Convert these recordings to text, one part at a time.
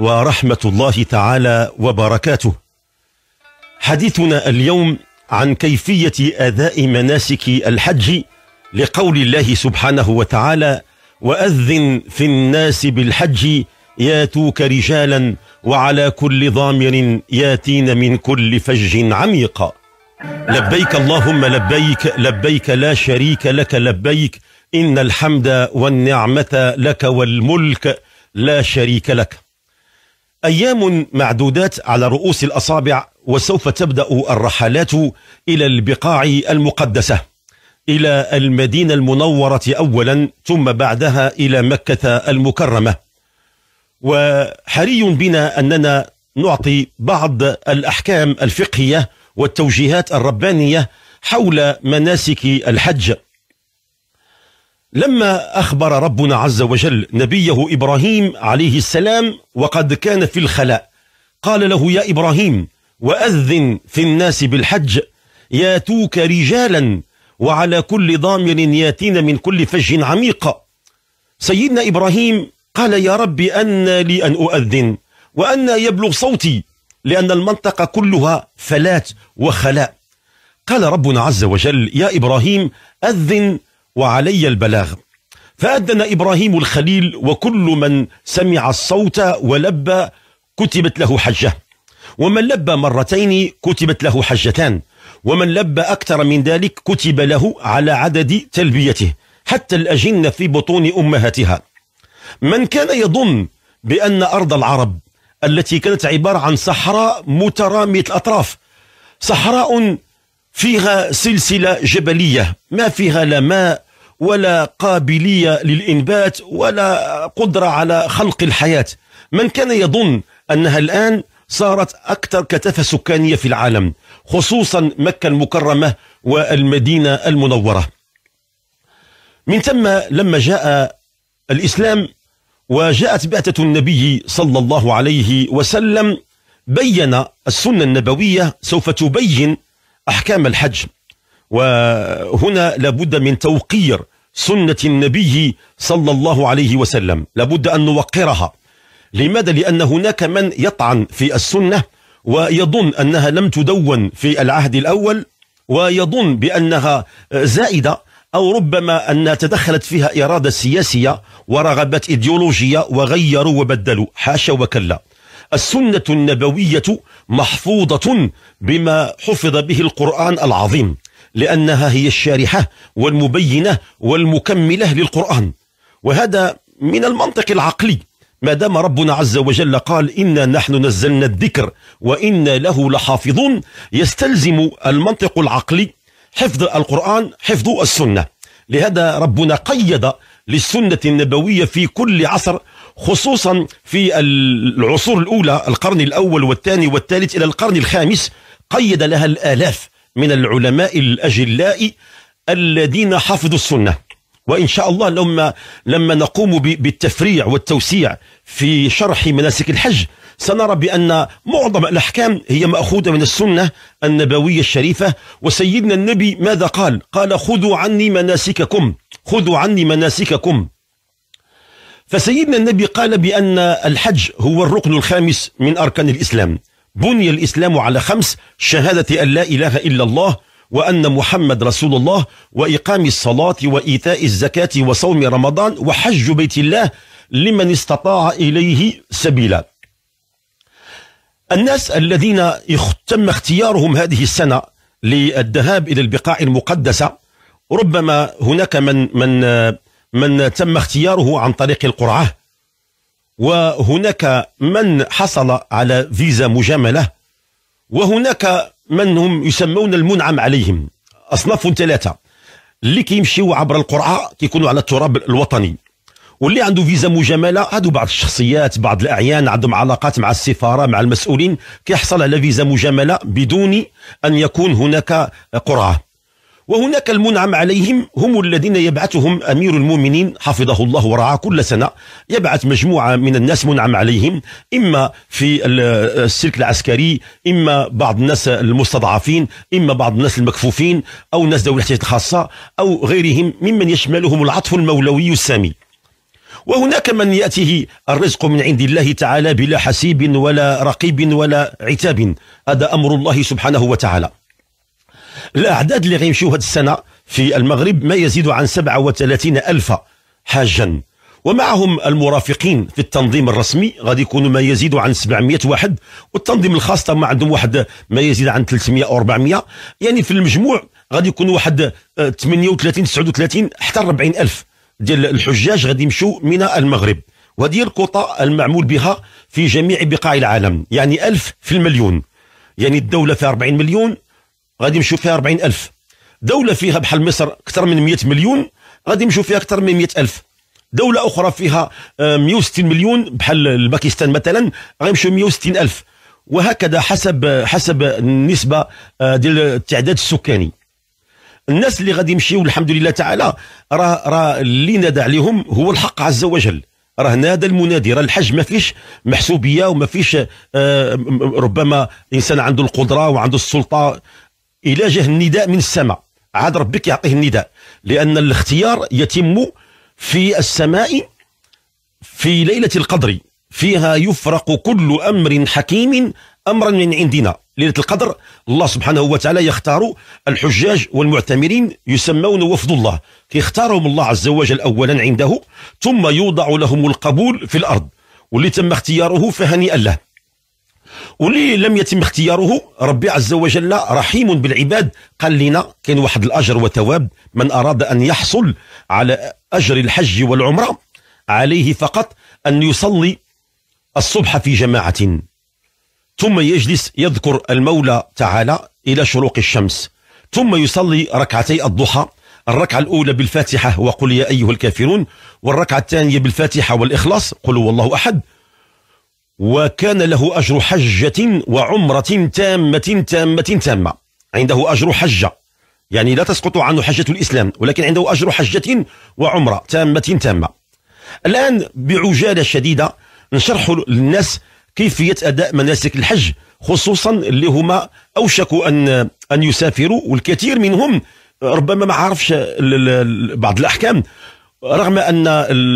ورحمة الله تعالى وبركاته حديثنا اليوم عن كيفية أداء مناسك الحج لقول الله سبحانه وتعالى وأذن في الناس بالحج ياتوك رجالا وعلى كل ضامر ياتين من كل فج عميق لبيك اللهم لبيك لبيك لا شريك لك لبيك إن الحمد والنعمة لك والملك لا شريك لك أيام معدودات على رؤوس الأصابع وسوف تبدأ الرحلات إلى البقاع المقدسة إلى المدينة المنورة أولا ثم بعدها إلى مكة المكرمة وحري بنا أننا نعطي بعض الأحكام الفقهية والتوجيهات الربانية حول مناسك الحج لما أخبر ربنا عز وجل نبيه إبراهيم عليه السلام وقد كان في الخلاء قال له يا إبراهيم وأذن في الناس بالحج ياتوك رجالا وعلى كل ضامر ياتين من كل فج عميق سيدنا إبراهيم قال يا رب أن لي أن أؤذن وأن يبلغ صوتي لأن المنطقة كلها فلات وخلاء قال ربنا عز وجل يا إبراهيم أذن وعلي البلاغ فأذن إبراهيم الخليل وكل من سمع الصوت ولبى كتبت له حجة ومن لبى مرتين كتبت له حجتان ومن لبى أكثر من ذلك كتب له على عدد تلبيته حتى الأجن في بطون أمهاتها من كان يظن بأن أرض العرب التي كانت عبارة عن صحراء مترامية الأطراف صحراء فيها سلسلة جبلية ما فيها لا ماء ولا قابلية للإنبات ولا قدرة على خلق الحياة من كان يظن أنها الآن صارت أكثر كثافة سكانية في العالم خصوصا مكة المكرمة والمدينة المنورة من ثم لما جاء الإسلام وجاءت بعثة النبي صلى الله عليه وسلم بين السنة النبوية سوف تبين أحكام الحج وهنا لابد من توقير سنة النبي صلى الله عليه وسلم لابد أن نوقرها لماذا؟ لأن هناك من يطعن في السنة ويظن أنها لم تدون في العهد الأول ويظن بأنها زائدة أو ربما أنها تدخلت فيها إرادة سياسية ورغبات إيديولوجية وغيروا وبدلوا حاشا وكلا السنة النبوية محفوظة بما حفظ به القرآن العظيم لأنها هي الشارحة والمبينة والمكملة للقرآن وهذا من المنطق العقلي ما دام ربنا عز وجل قال إنا نحن نزلنا الذكر وإنا له لحافظون يستلزم المنطق العقلي حفظ القرآن حفظ السنة لهذا ربنا قيد للسنة النبوية في كل عصر خصوصا في العصور الأولى القرن الأول والثاني والثالث إلى القرن الخامس قيد لها الآلاف من العلماء الأجلاء الذين حفظوا السنة وإن شاء الله لما, لما نقوم بالتفريع والتوسيع في شرح مناسك الحج سنرى بأن معظم الأحكام هي مأخوذة من السنة النبوية الشريفة وسيدنا النبي ماذا قال؟ قال خذوا عني مناسككم خذوا عني مناسككم فسيدنا النبي قال بأن الحج هو الركن الخامس من أركان الإسلام بني الإسلام على خمس شهادة أن لا إله إلا الله وأن محمد رسول الله وإقام الصلاة وإيتاء الزكاة وصوم رمضان وحج بيت الله لمن استطاع إليه سبيلا الناس الذين تم اختيارهم هذه السنة للذهاب إلى البقاع المقدسة ربما هناك من من من تم اختياره عن طريق القرعة وهناك من حصل على فيزا مجاملة وهناك من هم يسمون المنعم عليهم أصناف ثلاثة اللي كيمشيو عبر القرعة كيكونوا على التراب الوطني واللي عنده فيزا مجامله هادو بعض الشخصيات بعض الاعيان عندهم علاقات مع السفاره مع المسؤولين كيحصل على فيزا مجامله بدون ان يكون هناك قرعه وهناك المنعم عليهم هم الذين يبعثهم أمير المؤمنين حفظه الله ورعاه كل سنة يبعث مجموعة من الناس منعم عليهم إما في السلك العسكري إما بعض الناس المستضعفين إما بعض الناس المكفوفين أو الناس ذوي الاحتياجات الخاصة أو غيرهم ممن يشملهم العطف المولوي السامي وهناك من يأتيه الرزق من عند الله تعالى بلا حسيب ولا رقيب ولا عتاب هذا أمر الله سبحانه وتعالى الأعداد اللي غيمشيو هذه السنة في المغرب ما يزيد عن 37 ألف حاجا ومعهم المرافقين في التنظيم الرسمي غادي يكونوا ما يزيد عن 700 واحد والتنظيم الخاص تما عندهم واحد ما يزيد عن 300 او 400 يعني في المجموع غادي يكونوا واحد 38 آه، 39 حتى 40 الف ديال الحجاج غادي يمشوا من المغرب وهذه الكوطة المعمول بها في جميع بقاع العالم يعني ألف في المليون يعني الدولة في 40 مليون غادي يمشيو فيها 40000 دوله فيها بحال مصر اكثر من 100 مليون غادي يمشيو فيها اكثر من 100000 دوله اخرى فيها 160 آه، مليون بحال باكستان مثلا غيمشيو 160000 وهكذا حسب حسب النسبه آه، ديال التعداد السكاني الناس اللي غادي يمشيو الحمد لله تعالى راه راه اللي نادى عليهم هو الحق عز وجل راه نادى المنادي راه الحج ما فيش محسوبيه وما فيش آه، ربما انسان عنده القدره وعنده السلطه الى جه النداء من السماء عاد ربك يعطيه النداء لان الاختيار يتم في السماء في ليله القدر فيها يفرق كل امر حكيم امرا من عندنا ليله القدر الله سبحانه وتعالى يختار الحجاج والمعتمرين يسمون وفد الله كيختارهم الله عز وجل اولا عنده ثم يوضع لهم القبول في الارض واللي تم اختياره فهنيئا له واللي لم يتم اختياره ربي عز وجل رحيم بالعباد قال لنا كاين واحد الاجر وتواب من اراد ان يحصل على اجر الحج والعمره عليه فقط ان يصلي الصبح في جماعه ثم يجلس يذكر المولى تعالى الى شروق الشمس ثم يصلي ركعتي الضحى الركعة الأولى بالفاتحة وقل يا أيها الكافرون والركعة الثانية بالفاتحة والإخلاص قل هو الله أحد وكان له أجر حجة وعمرة تامة تامة تامة عنده أجر حجة يعني لا تسقط عنه حجة الإسلام ولكن عنده أجر حجة وعمرة تامة تامة الآن بعجالة شديدة نشرح للناس كيفية أداء مناسك الحج خصوصا اللي هما أوشكوا أن أن يسافروا والكثير منهم ربما ما عارفش بعض الأحكام رغم أن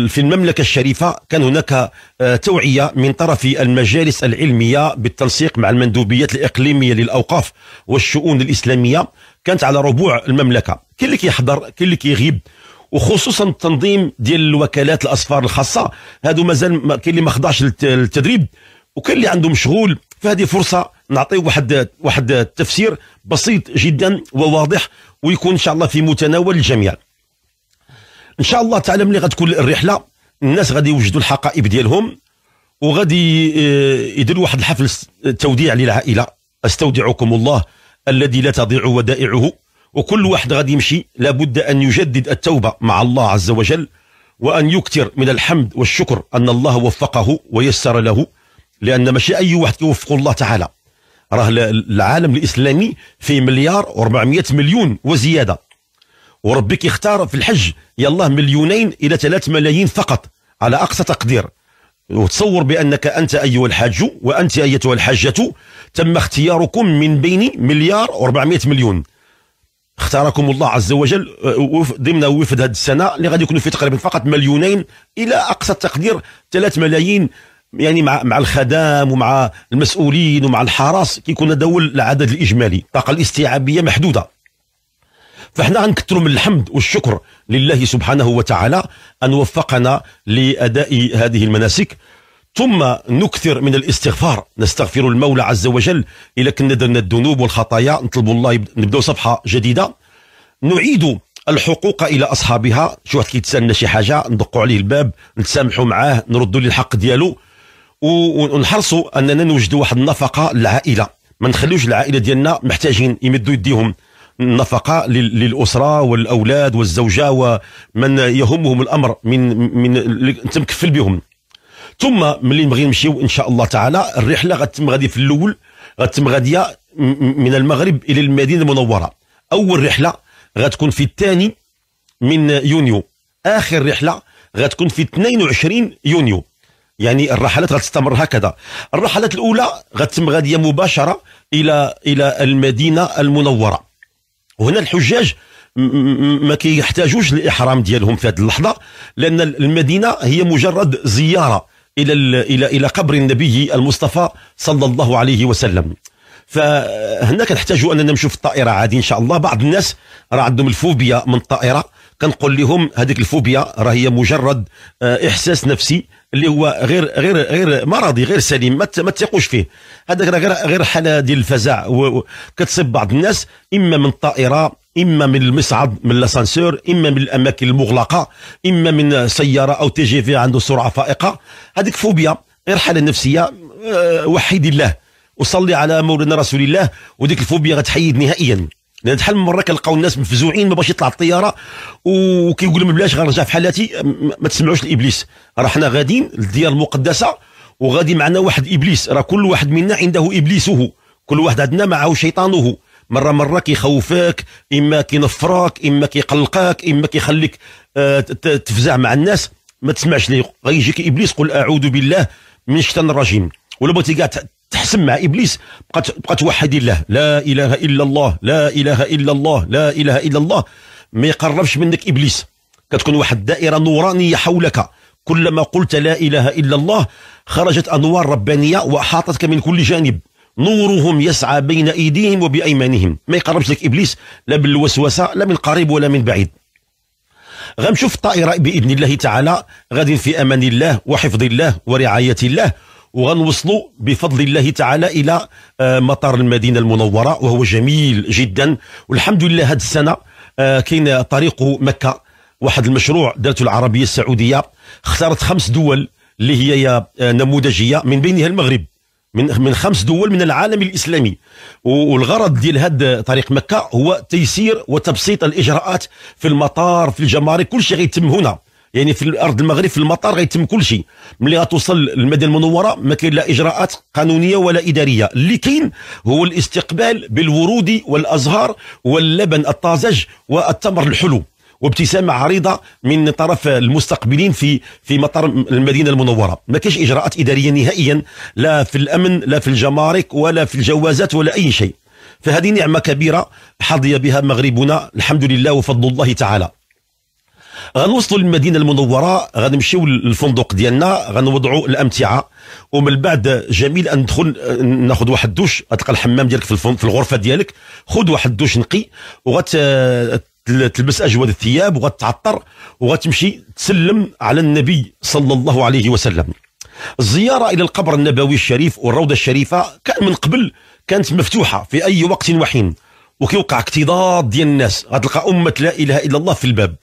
في المملكة الشريفة كان هناك آه، توعية من طرف المجالس العلمية بالتنسيق مع المندوبيات الإقليمية للأوقاف والشؤون الإسلامية كانت على ربوع المملكة كل اللي كيحضر كل اللي كيغيب وخصوصا التنظيم ديال الوكالات الاصفار الخاصه هادو مازال كاين اللي ما خضعش للتدريب وكاين اللي عنده مشغول فهذه فرصه نعطيه واحد واحد التفسير بسيط جدا وواضح ويكون ان شاء الله في متناول الجميع ان شاء الله تعالى ملي غتكون الرحله الناس غادي يوجدوا الحقائب ديالهم وغادي آه، يديروا واحد الحفل توديع للعائله استودعكم الله الذي لا تضيع ودائعه وكل واحد غادي يمشي لابد ان يجدد التوبه مع الله عز وجل وان يكثر من الحمد والشكر ان الله وفقه ويسر له لان ماشي اي واحد يوفق الله تعالى راه العالم الاسلامي فيه مليار و400 مليون وزياده وربك يختار في الحج يالله مليونين إلى ثلاث ملايين فقط على أقصى تقدير وتصور بأنك أنت أيها الحاج وأنت أيتها الحاجة تم اختياركم من بين مليار و400 مليون اختاركم الله عز وجل آه، ضمن وفد هذه السنة اللي غادي يكونوا فيه تقريبا فقط مليونين إلى أقصى التقدير ثلاث ملايين يعني مع مع الخدام ومع المسؤولين ومع الحرس كيكون هذا هو العدد الإجمالي الطاقة الاستيعابية محدودة فاحنا غنكثروا من الحمد والشكر لله سبحانه وتعالى ان وفقنا لاداء هذه المناسك ثم نكثر من الاستغفار نستغفر المولى عز وجل الى كنا درنا الذنوب والخطايا نطلب الله نبداو صفحه جديده نعيد الحقوق الى اصحابها شي واحد كيتسالنا شي حاجه ندقوا عليه الباب نتسامحوا معاه نردوا له الحق ديالو ونحرصوا اننا نوجدوا واحد النفقه للعائله ما نخليوش العائله ديالنا محتاجين يمدوا يديهم نفقة للأسرة والأولاد والزوجة ومن يهمهم الأمر من من تمكفل بهم ثم ملي نبغي نمشيو ان شاء الله تعالى الرحله غتتم غادي في الاول غتتم غاديه من المغرب الى المدينه المنوره اول رحله غتكون في الثاني من يونيو اخر رحله غتكون في 22 يونيو يعني الرحلات غتستمر هكذا الرحلات الاولى غتتم غاديه مباشره الى الى المدينه المنوره وهنا الحجاج ما كيحتاجوش الاحرام ديالهم في هذه اللحظه لان المدينه هي مجرد زياره الى الى الى قبر النبي المصطفى صلى الله عليه وسلم فهنا كنحتاجوا اننا نشوف في الطائره عادي ان شاء الله بعض الناس راه عندهم الفوبيا من الطائره كنقول لهم هذيك الفوبيا راه هي مجرد آه، احساس نفسي اللي هو غير غير غير مرضي غير سليم ما تيقوش فيه هذاك راه غير غير حاله ديال الفزع كتصيب بعض الناس اما من الطائره اما من المصعد من لاسانسور اما من الاماكن المغلقه اما من سياره او تي جي في عنده سرعه فائقه هذيك فوبيا غير حاله نفسيه آه، وحيد الله وصلي على مولانا رسول الله وديك الفوبيا غتحيد نهائيا لان شحال من مره كنلقاو الناس مفزوعين ما باش يطلع الطياره وكيقول لهم بلاش غنرجع في حالاتي ما تسمعوش لابليس راه حنا غاديين للديار المقدسه وغادي معنا واحد ابليس راه كل واحد منا عنده ابليسه كل واحد عندنا معه شيطانه مره مره كيخوفك اما كينفرك اما كيقلقك اما كيخليك آه، تفزع مع الناس ما تسمعش ليه غيجيك ابليس قل اعوذ بالله من الشيطان الرجيم ولا بغيتي كاع تحسم مع ابليس بقات بقات توحد الله لا اله الا الله لا اله الا الله لا اله الا الله ما يقربش منك ابليس كتكون واحد الدائره نورانيه حولك كلما قلت لا اله الا الله خرجت انوار ربانيه واحاطتك من كل جانب نورهم يسعى بين ايديهم وبايمانهم ما يقربش لك ابليس لا بالوسوسه لا من قريب ولا من بعيد غنشوف الطائره باذن الله تعالى غادي في امان الله وحفظ الله ورعايه الله وغنوصلوا بفضل الله تعالى الى آه، مطار المدينه المنوره وهو جميل جدا والحمد لله هذه السنه آه، كاين طريق مكه واحد المشروع دارته العربيه السعوديه اختارت خمس دول اللي هي آه، نموذجيه من بينها المغرب من من خمس دول من العالم الاسلامي والغرض ديال هذا طريق مكه هو تيسير وتبسيط الاجراءات في المطار في الجمارك كل شيء غيتم هنا يعني في الارض المغرب في المطار غيتم كل شيء ملي غتوصل للمدينه المنوره ما كاين لا اجراءات قانونيه ولا اداريه اللي كاين هو الاستقبال بالورود والازهار واللبن الطازج والتمر الحلو وابتسامه عريضه من طرف المستقبلين في في مطار المدينه المنوره ما كاينش اجراءات اداريه نهائيا لا في الامن لا في الجمارك ولا في الجوازات ولا اي شيء فهذه نعمه كبيره حظي بها مغربنا الحمد لله وفضل الله تعالى غنوصلوا للمدينه المنوره غنمشيو للفندق ديالنا غنوضعوا الامتعه ومن بعد جميل ان ندخل ناخذ واحد الدوش غتلقى الحمام ديالك في الغرفه ديالك خذ واحد الدوش نقي وغت تلبس اجود الثياب وغتعطر وغتمشي تسلم على النبي صلى الله عليه وسلم الزياره الى القبر النبوي الشريف والروضه الشريفه كان من قبل كانت مفتوحه في اي وقت وحين وكيوقع اكتضاد ديال الناس غتلقى امه لا اله الا الله في الباب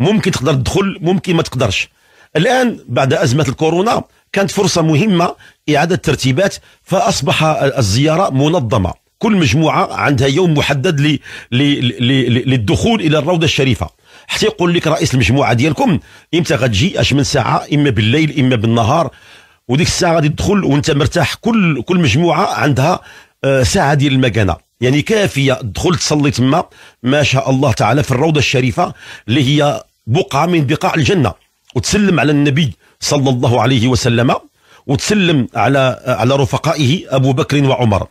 ممكن تقدر تدخل ممكن ما تقدرش الآن بعد أزمة الكورونا كانت فرصة مهمة إعادة ترتيبات فأصبح الزيارة منظمة كل مجموعة عندها يوم محدد لي لي لي للدخول إلى الروضة الشريفة حتى يقول لك رئيس المجموعة ديالكم إمتى غتجي أش من ساعة إما بالليل إما بالنهار وديك الساعة غادي تدخل وأنت مرتاح كل كل مجموعة عندها آه، ساعة ديال المكانة يعني كافيه دخلت صليت تما ما شاء الله تعالى في الروضه الشريفه اللي هي بقعة من بقاع الجنة وتسلم على النبي صلى الله عليه وسلم وتسلم على على رفقائه أبو بكر وعمر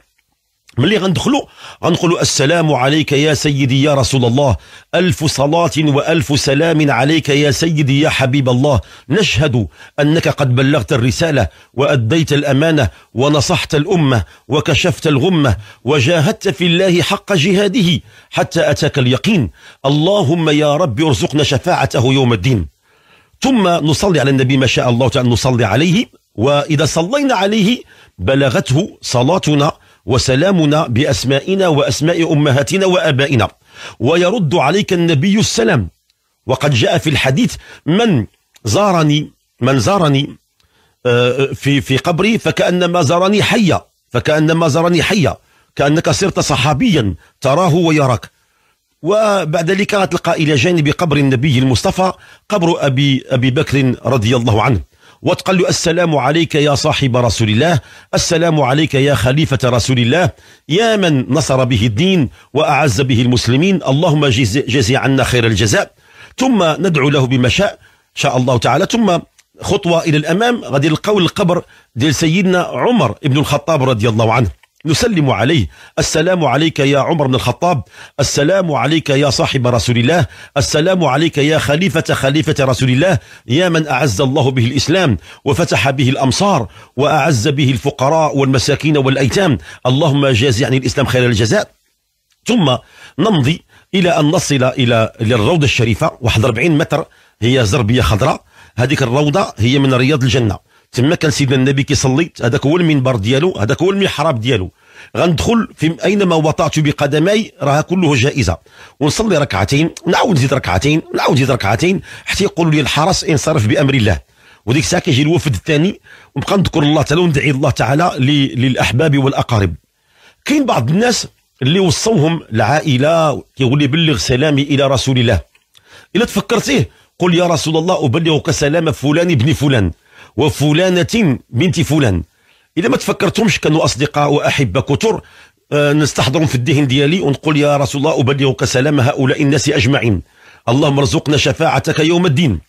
ملي غندخلوا غنقولوا السلام عليك يا سيدي يا رسول الله ألف صلاة وألف سلام عليك يا سيدي يا حبيب الله نشهد أنك قد بلغت الرسالة وأديت الأمانة ونصحت الأمة وكشفت الغمة وجاهدت في الله حق جهاده حتى أتاك اليقين اللهم يا رب ارزقنا شفاعته يوم الدين ثم نصلي على النبي ما شاء الله تعالى نصلي عليه وإذا صلينا عليه بلغته صلاتنا وسلامنا بأسمائنا وأسماء أمهاتنا وأبائنا ويرد عليك النبي السلام وقد جاء في الحديث من زارني من زارني آه، في في قبري فكأنما زارني حيا فكأنما زارني حيا كأنك صرت صحابيا تراه ويراك وبعد ذلك تلقى إلى جانب قبر النبي المصطفى قبر أبي أبي بكر رضي الله عنه وتقال له السلام عليك يا صاحب رسول الله السلام عليك يا خليفة رسول الله يا من نصر به الدين وأعز به المسلمين اللهم جزي عنا خير الجزاء ثم ندعو له بما شاء شاء الله تعالى ثم خطوة إلى الأمام غادي نلقاو القبر ديال سيدنا عمر بن الخطاب رضي الله عنه نسلم عليه السلام عليك يا عمر بن الخطاب السلام عليك يا صاحب رسول الله السلام عليك يا خليفة خليفة رسول الله يا من أعز الله به الإسلام وفتح به الأمصار وأعز به الفقراء والمساكين والأيتام اللهم جاز يعني الإسلام خير الجزاء ثم نمضي إلى أن نصل إلى الروضة الشريفة 41 متر هي زربية خضراء هذيك الروضة هي من رياض الجنة تما كان سيدنا النبي كيصلي هذاك هو المنبر ديالو هذاك هو المحراب ديالو غندخل في اينما وطأت بقدمي راها كله جائزه ونصلي ركعتين نعاود نزيد ركعتين نعاود نزيد ركعتين حتى يقولوا لي الحرس انصرف بامر الله وديك الساعه كيجي الوفد الثاني ونبقى نذكر الله تعالى وندعي الله تعالى للاحباب والاقارب كاين بعض الناس اللي وصوهم العائله كيقول لي بلغ سلامي الى رسول الله الا تفكرتيه قل يا رسول الله ابلغك سلام فلان ابن فلان وفلانة بنت فلان إذا ما تفكرتهمش كانوا أصدقاء وأحبة كتر آه، نستحضرهم في الذهن ديالي ونقول يا رسول الله أبلغك سلام هؤلاء الناس أجمعين اللهم ارزقنا شفاعتك يوم الدين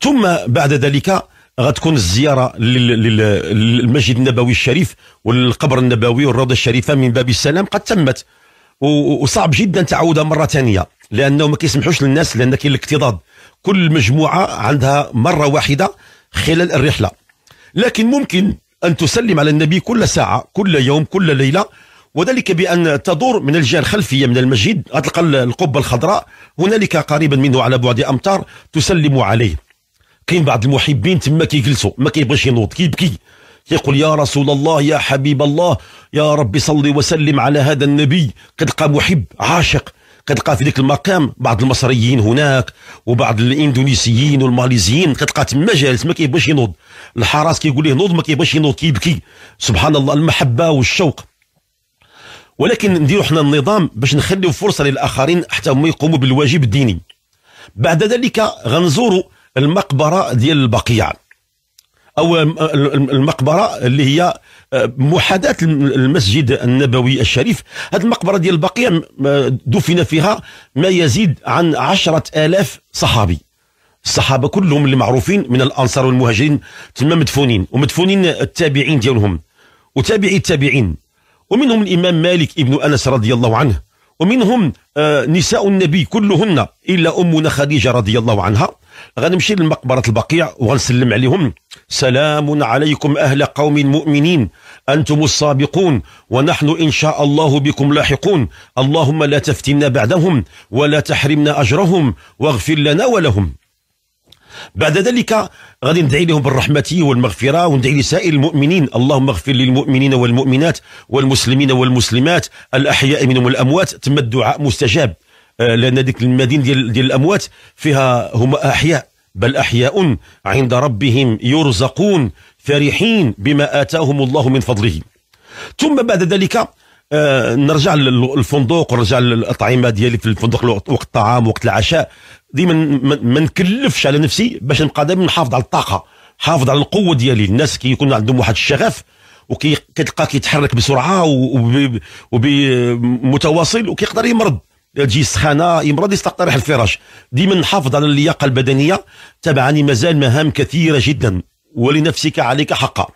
ثم بعد ذلك غتكون الزيارة للمسجد النبوي الشريف والقبر النبوي والروضة الشريفة من باب السلام قد تمت وصعب جدا تعودها مرة ثانية لأنه ما كيسمحوش للناس لأن كاين الاكتضاد كل مجموعة عندها مرة واحدة خلال الرحلة لكن ممكن أن تسلم على النبي كل ساعة كل يوم كل ليلة وذلك بأن تدور من الجهة الخلفية من المسجد أتلقى القبة الخضراء هنالك قريبا منه على بعد أمتار تسلم عليه كاين بعض المحبين تما كيجلسوا ما كيبغيش ينوض كيبكي يقول يا رسول الله يا حبيب الله يا ربي صلي وسلم على هذا النبي كتلقى محب عاشق كتلقى في ذاك المقام بعض المصريين هناك وبعض الاندونيسيين والماليزيين كتلقى تما جالس ما كيبغيش ينوض الحراس كيقول ليه نوض ما كيبغيش ينوض كيبكي سبحان الله المحبه والشوق ولكن نديروا حنا النظام باش نخليو فرصه للاخرين حتى هما يقوموا بالواجب الديني بعد ذلك غنزوروا المقبره ديال البقيع او المقبره اللي هي محاذاه المسجد النبوي الشريف هذه المقبره ديال البقيه دفن فيها ما يزيد عن عشرة آلاف صحابي الصحابه كلهم اللي معروفين من الانصار والمهاجرين تما مدفونين ومدفونين التابعين ديالهم وتابعي التابعين ومنهم الامام مالك ابن انس رضي الله عنه ومنهم آه، نساء النبي كلهن إلا أمنا خديجة رضي الله عنها غنمشي لمقبرة البقيع وغنسلم عليهم سلام عليكم أهل قوم مؤمنين أنتم السابقون ونحن إن شاء الله بكم لاحقون اللهم لا تفتنا بعدهم ولا تحرمنا أجرهم واغفر لنا ولهم بعد ذلك غادي ندعي لهم بالرحمة والمغفرة وندعي لسائر المؤمنين اللهم اغفر للمؤمنين والمؤمنات والمسلمين والمسلمات الأحياء منهم والأموات تم الدعاء مستجاب آه، لأن ديك المدينة ديال, دي الأموات فيها هم أحياء بل أحياء عند ربهم يرزقون فرحين بما آتاهم الله من فضله ثم بعد ذلك آه، نرجع للفندق ونرجع للاطعمه ديالي في الفندق وقت الطعام وقت العشاء ديما ما نكلفش على نفسي باش نبقى دائما نحافظ على الطاقه حافظ على القوه ديالي الناس كيكون يكون عندهم واحد الشغف وكتلقى كيتحرك بسرعه ومتواصل وكيقدر يمرض تجي سخانه يمرض يستقترح الفراش ديما نحافظ على اللياقه البدنيه تبعني مازال مهام كثيره جدا ولنفسك عليك حقا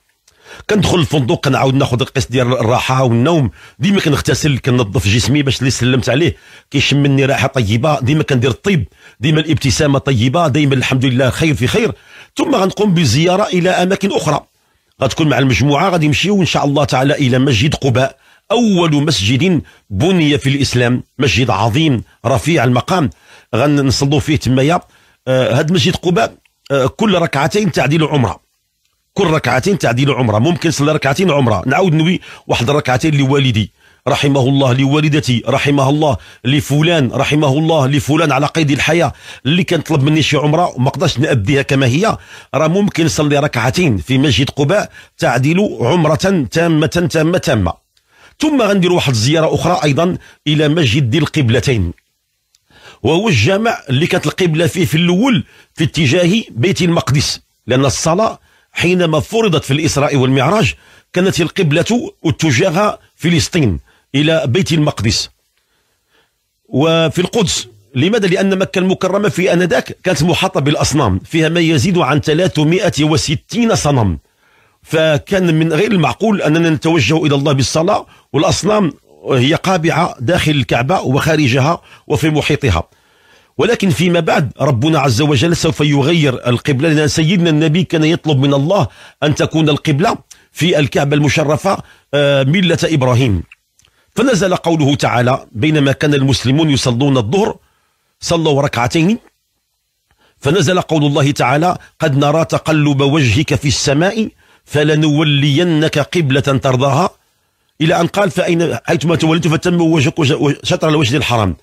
كندخل الفندق كنعاود ناخذ القسط ديال الراحه والنوم ديما كنغتسل كننظف جسمي باش اللي سلمت عليه كيشم مني رائحه طيبه ديما كندير الطيب ديما الابتسامه طيبه ديما الحمد لله خير في خير ثم غنقوم بزياره الى اماكن اخرى غتكون مع المجموعه غادي نمشيو ان شاء الله تعالى الى مسجد قباء اول مسجد بني في الاسلام مسجد عظيم رفيع المقام غنصلوا فيه تمايا هذا آه مسجد قباء آه كل ركعتين تعديل عمره كل ركعتين تعديل عمره ممكن نصلي ركعتين عمره نعاود نوي واحد الركعتين لوالدي رحمه الله لوالدتي رحمه الله لفلان رحمه الله لفلان على قيد الحياة اللي كان طلب مني شي عمرة وما قدرتش نأديها كما هي راه ممكن نصلي ركعتين في مسجد قباء تعدل عمرة تامة تامة تامة, تامة. ثم غندير واحد الزيارة أخرى أيضا إلى مسجد ذي القبلتين وهو الجامع اللي كانت القبلة فيه في الأول في اتجاه بيت المقدس لأن الصلاة حينما فرضت في الإسراء والمعراج كانت القبلة اتجاه فلسطين إلى بيت المقدس وفي القدس لماذا؟ لأن مكة المكرمة في أنذاك كانت محاطة بالأصنام فيها ما يزيد عن 360 صنم فكان من غير المعقول أننا نتوجه إلى الله بالصلاة والأصنام هي قابعة داخل الكعبة وخارجها وفي محيطها ولكن فيما بعد ربنا عز وجل سوف يغير القبلة لأن سيدنا النبي كان يطلب من الله أن تكون القبلة في الكعبة المشرفة آه، ملة إبراهيم فنزل قوله تعالى بينما كان المسلمون يصلون الظهر صلوا ركعتين فنزل قول الله تعالى قد نرى تقلب وجهك في السماء فلنولينك قبلة ترضاها إلى أن قال فأين حيثما توليت فتم وجهك شطر الوجه الحرام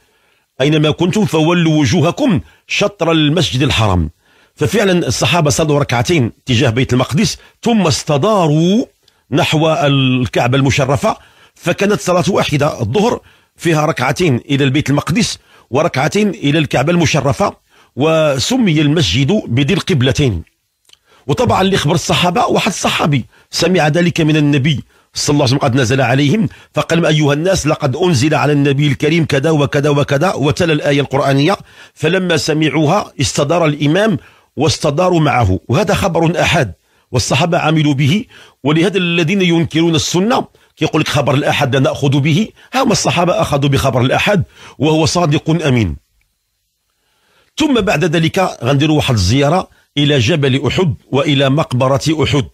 أينما كنتم فولوا وجوهكم شطر المسجد الحرام ففعلا الصحابة صلوا ركعتين تجاه بيت المقدس ثم استداروا نحو الكعبة المشرفة فكانت صلاة واحدة الظهر فيها ركعتين إلى البيت المقدس وركعتين إلى الكعبة المشرفة وسمي المسجد بذي القبلتين وطبعا اللي خبر الصحابة واحد الصحابي سمع ذلك من النبي صلى الله عليه وسلم قد نزل عليهم فقال أيها الناس لقد أنزل على النبي الكريم كذا وكذا وكذا وتلا الآية القرآنية فلما سمعوها استدار الإمام واستداروا معه وهذا خبر أحد والصحابة عملوا به ولهذا الذين ينكرون السنة كيقول لك خبر الأحد لا نأخذ به هم الصحابة أخذوا بخبر الأحد وهو صادق أمين ثم بعد ذلك غنديروا واحد الزيارة إلى جبل أحد وإلى مقبرة أحد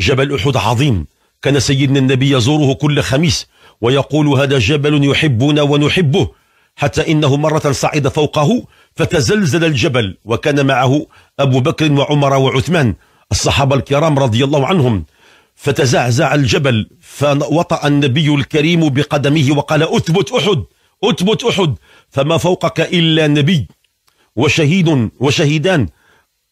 جبل أحد عظيم كان سيدنا النبي يزوره كل خميس ويقول هذا جبل يحبنا ونحبه حتى إنه مرة صعد فوقه فتزلزل الجبل وكان معه أبو بكر وعمر وعثمان الصحابة الكرام رضي الله عنهم فتزعزع الجبل فوطأ النبي الكريم بقدمه وقال أثبت أحد أثبت أحد فما فوقك إلا نبي وشهيد وشهيدان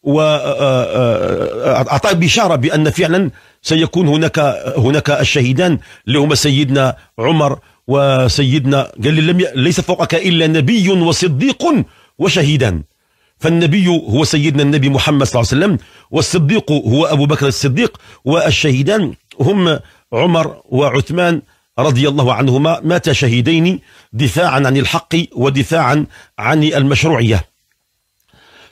وأعطى بشارة بأن فعلا سيكون هناك هناك الشهيدان اللي هما سيدنا عمر وسيدنا قال لي لم ليس فوقك الا نبي وصديق وشهيدان فالنبي هو سيدنا النبي محمد صلى الله عليه وسلم والصديق هو ابو بكر الصديق والشهيدان هم عمر وعثمان رضي الله عنهما مات شهيدين دفاعا عن الحق ودفاعا عن المشروعيه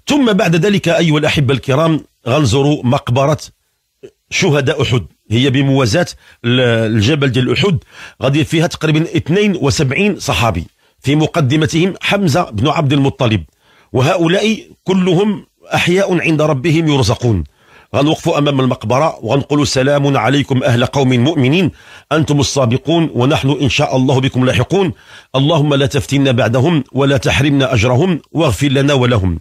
ثم بعد ذلك ايها الاحبه الكرام غنزروا مقبره شهداء احد هي بموازاه الجبل ديال احد غادي فيها تقريبا 72 صحابي في مقدمتهم حمزه بن عبد المطلب وهؤلاء كلهم احياء عند ربهم يرزقون غنوقفوا امام المقبره وغنقولوا سلام عليكم اهل قوم مؤمنين انتم السابقون ونحن ان شاء الله بكم لاحقون اللهم لا تفتنا بعدهم ولا تحرمنا اجرهم واغفر لنا ولهم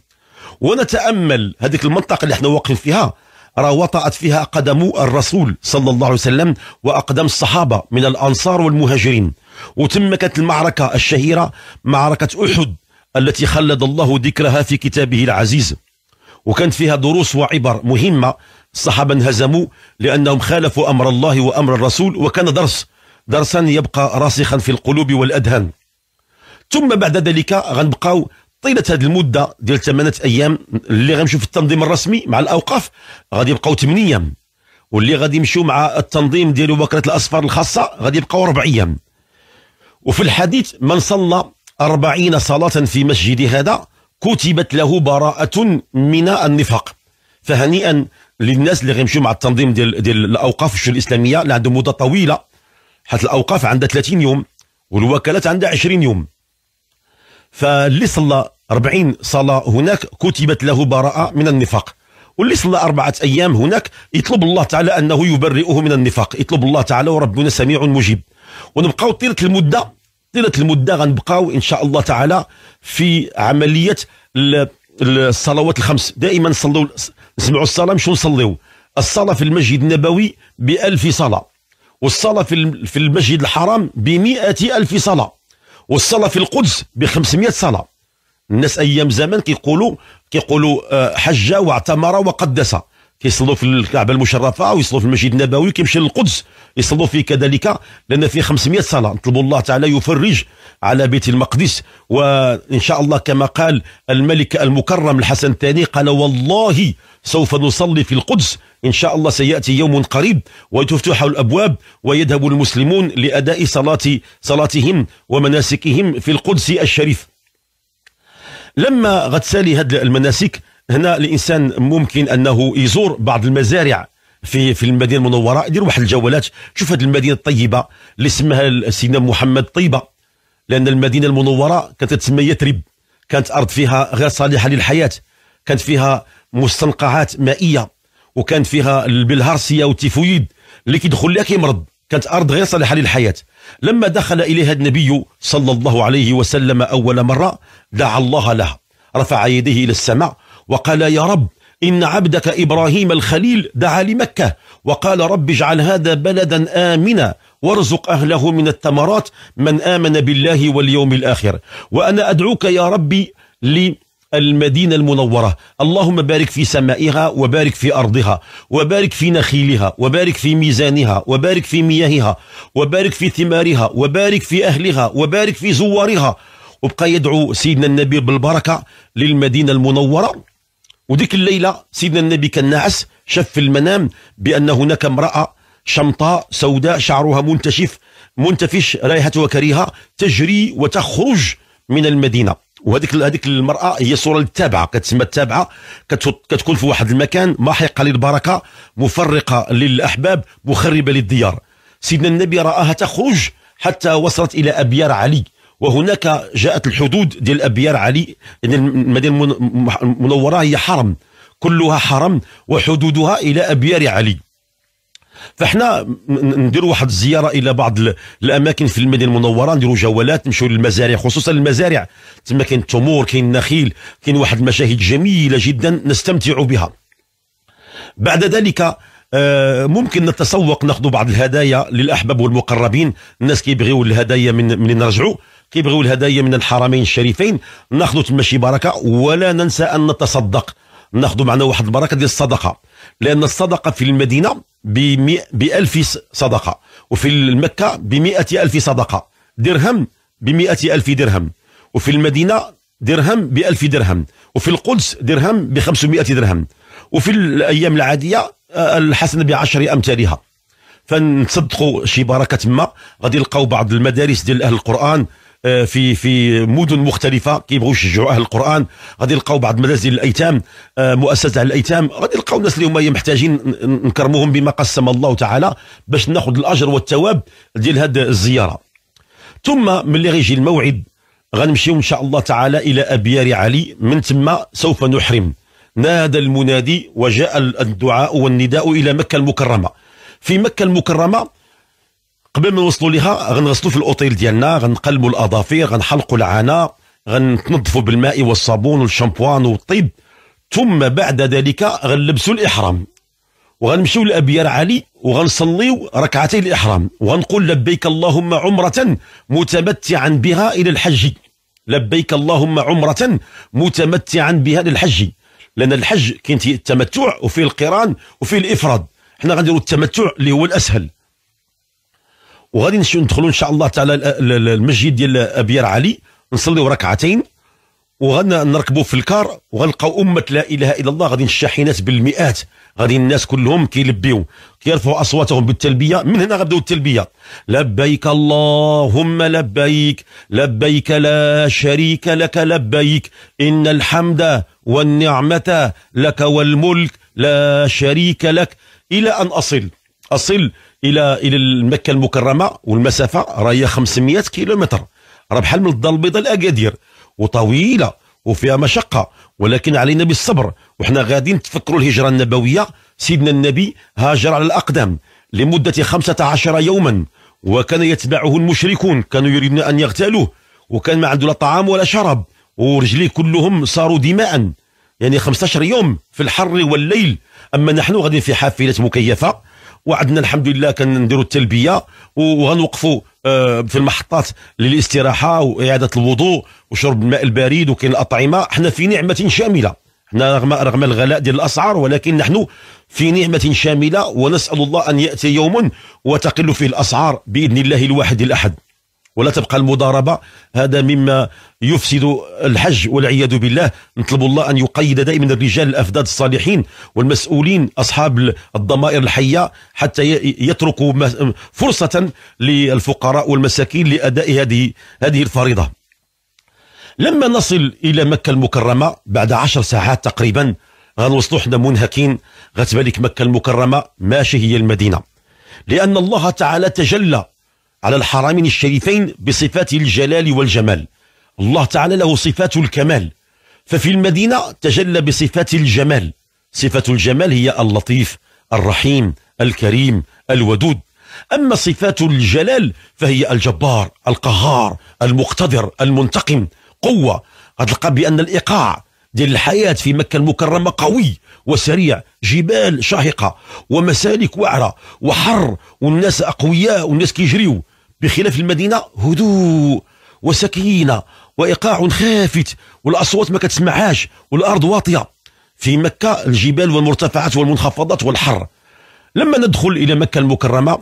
ونتامل هذيك المنطقه اللي احنا واقفين فيها راه وطأت فيها قدم الرسول صلى الله عليه وسلم وأقدم الصحابة من الأنصار والمهاجرين وتمكت المعركة الشهيرة معركة أحد التي خلد الله ذكرها في كتابه العزيز وكانت فيها دروس وعبر مهمة الصحابة انهزموا لأنهم خالفوا أمر الله وأمر الرسول وكان درس درسا يبقى راسخا في القلوب والأذهان ثم بعد ذلك غنبقاو طيله هذه المده ديال ثمانيه ايام اللي غنمشيو في التنظيم الرسمي مع الاوقاف غادي يبقاو ثمانية ايام واللي غادي يمشيو مع التنظيم ديال بكره الاصفار الخاصه غادي يبقاو اربع ايام وفي الحديث من صلى أربعين صلاة في مسجد هذا كتبت له براءة من النفاق فهنيئا للناس اللي غيمشيو مع التنظيم ديال ديال الاوقاف الشؤون الاسلاميه اللي عندهم مده طويله حيت الاوقاف عندها 30 يوم والوكالات عندها 20 يوم فاللي صلى 40 صلاة هناك كتبت له براءة من النفاق واللي صلى أربعة أيام هناك يطلب الله تعالى أنه يبرئه من النفاق يطلب الله تعالى وربنا سميع مجيب ونبقاو طيلة المدة طيلة المدة غنبقاو إن شاء الله تعالى في عملية الصلوات الخمس دائما صلوا نسمعوا الصلاة مشوا نصليو الصلاة في المسجد النبوي بألف صلاة والصلاة في المسجد الحرام بمئة ألف صلاة والصلاه في القدس ب 500 صلاه الناس ايام زمان كيقولوا كيقولوا آه، حج واعتمر وقدس كيصلوا في الكعبه المشرفه ويصلوا في المسجد النبوي كيمشي للقدس يصلوا فيه كذلك لان فيه 500 صلاه نطلبوا الله تعالى يفرج على بيت المقدس وان شاء الله كما قال الملك المكرم الحسن الثاني قال والله سوف نصلي في القدس إن شاء الله سيأتي يوم قريب وتفتح الأبواب ويذهب المسلمون لأداء صلاة صلاتهم ومناسكهم في القدس الشريف لما غتسالي هذه المناسك هنا الانسان ممكن انه يزور بعض المزارع في في المدينه المنوره يدير واحد الجولات شوف هذه المدينه الطيبه اللي سماها سيدنا محمد طيبه لان المدينه المنوره كانت تسمى يثرب كانت ارض فيها غير صالحه للحياه كانت فيها مستنقعات مائيه وكان فيها البلهارسيه والتيفويد اللي كيدخل لها كيمرض كانت ارض غير صالحه للحياه لما دخل اليها النبي صلى الله عليه وسلم اول مره دعا الله لها رفع يديه الى السماء وقال يا رب إن عبدك إبراهيم الخليل دعا لمكة وقال رب اجعل هذا بلدا آمنا وارزق أهله من الثمرات من آمن بالله واليوم الآخر وأنا أدعوك يا ربي للمدينة المنورة اللهم بارك في سمائها وبارك في أرضها وبارك في نخيلها وبارك في ميزانها وبارك في مياهها وبارك في ثمارها وبارك في أهلها وبارك في زوارها وبقى يدعو سيدنا النبي بالبركة للمدينة المنورة وديك الليله سيدنا النبي كان ناعس شاف في المنام بان هناك امراه شمطاء سوداء شعرها منتشف منتفش رائحتها كريهه تجري وتخرج من المدينه وهذيك هذيك المراه هي صوره للتابعه كتسمى التابعه كتكون في واحد المكان محقه للبركه مفرقه للاحباب مخربه للديار سيدنا النبي راها تخرج حتى وصلت الى ابيار علي وهناك جاءت الحدود ديال ابيار علي ان المدينه المنوره هي حرم كلها حرم وحدودها الى ابيار علي فاحنا نديروا واحد الزياره الى بعض الاماكن في المدينه المنوره نديروا جولات نمشيو للمزارع خصوصا المزارع تما كاين التمور كاين النخيل كاين واحد المشاهد جميله جدا نستمتع بها بعد ذلك آه، ممكن نتسوق ناخذ بعض الهدايا للاحباب والمقربين الناس كيبغيو الهدايا من من نرجعوا كيبغيو الهدايا من الحرمين الشريفين ناخذوا شي بركه ولا ننسى ان نتصدق ناخذوا معنا واحد البركه ديال الصدقه لان الصدقه في المدينه ب 1000 صدقه وفي المكه ب 100000 صدقه درهم ب 100000 درهم وفي المدينه درهم ب 1000 درهم وفي القدس درهم ب 500 درهم وفي الايام العاديه آه، الحسنه بعشر امثالها فنصدقوا شي بركه تما غادي نلقاو بعض المدارس ديال اهل القران آه، في في مدن مختلفه كيبغيو يشجعوا اهل القران غادي يلقاو بعض منازل الايتام آه، مؤسسات على الايتام غادي يلقاو الناس اللي هما محتاجين نكرموهم بما قسم الله تعالى باش ناخذ الاجر والثواب ديال هذه الزياره ثم ملي غيجي الموعد غنمشيو ان شاء الله تعالى الى ابيار علي من ثم سوف نحرم نادى المنادي وجاء الدعاء والنداء الى مكه المكرمه في مكه المكرمه قبل ما نوصلوا ليها غنغسلوا في الاوتيل ديالنا غنقلبوا الاظافير غنحلقوا العانه غنتنظفوا بالماء والصابون والشامبوان والطيب ثم بعد ذلك غنلبسوا الاحرام وغنمشيو لابيار علي وغنصليو ركعتي الاحرام وغنقول لبيك اللهم عمره متمتعا بها الى الحج لبيك اللهم عمره متمتعا بها للحج لان الحج كاين التمتع وفيه القران وفيه الافراد حنا غنديروا التمتع اللي هو الاسهل وغادي نمشيو ندخلوا ان شاء الله تعالى المسجد ديال ابيار علي نصليو ركعتين وغنركبوا في الكار وغنلقاو امه لا اله الا الله غادي الشاحنات بالمئات غادي الناس كلهم كيلبيو كيرفعوا اصواتهم بالتلبيه من هنا غنبداو التلبيه لبيك اللهم لبيك لبيك لا شريك لك لبيك ان الحمد والنعمه لك والملك لا شريك لك الى ان اصل اصل الى الى مكه المكرمه والمسافه راهي 500 كيلومتر راه بحال من الدار البيضاء لاكادير وطويله وفيها مشقه ولكن علينا بالصبر وحنا غادي نتفكروا الهجره النبويه سيدنا النبي هاجر على الاقدام لمده 15 يوما وكان يتبعه المشركون كانوا يريدون ان يغتالوه وكان ما عنده لا طعام ولا شراب ورجليه كلهم صاروا دماء يعني 15 يوم في الحر والليل اما نحن غادي في حافله مكيفه وعندنا الحمد لله كنديروا التلبيه وغنوقفوا آه، في المحطات للاستراحه واعاده الوضوء وشرب الماء البارد وكاين الاطعمه حنا في نعمه شامله حنا رغم رغم الغلاء ديال الاسعار ولكن نحن في نعمه شامله ونسال الله ان ياتي يوم وتقل فيه الاسعار باذن الله الواحد الاحد ولا تبقى المضاربة هذا مما يفسد الحج والعياذ بالله نطلب الله أن يقيد دائما الرجال الأفداد الصالحين والمسؤولين أصحاب الضمائر الحية حتى يتركوا فرصة للفقراء والمساكين لأداء هذه هذه الفريضة لما نصل إلى مكة المكرمة بعد عشر ساعات تقريبا غنوصلوا حنا منهكين غتبالك مكة المكرمة ماشي هي المدينة لأن الله تعالى تجلى على الحرمين الشريفين بصفات الجلال والجمال الله تعالى له صفات الكمال ففي المدينة تجلى بصفات الجمال صفة الجمال هي اللطيف الرحيم الكريم الودود أما صفات الجلال فهي الجبار القهار المقتدر المنتقم قوة غتلقى بأن الإيقاع ديال الحياة في مكة المكرمة قوي وسريع جبال شاهقة ومسالك وعرة وحر والناس أقوياء والناس كيجريو بخلاف المدينه هدوء وسكينه وايقاع خافت والاصوات ما كتسمعهاش والارض واطيه في مكه الجبال والمرتفعات والمنخفضات والحر لما ندخل الى مكه المكرمه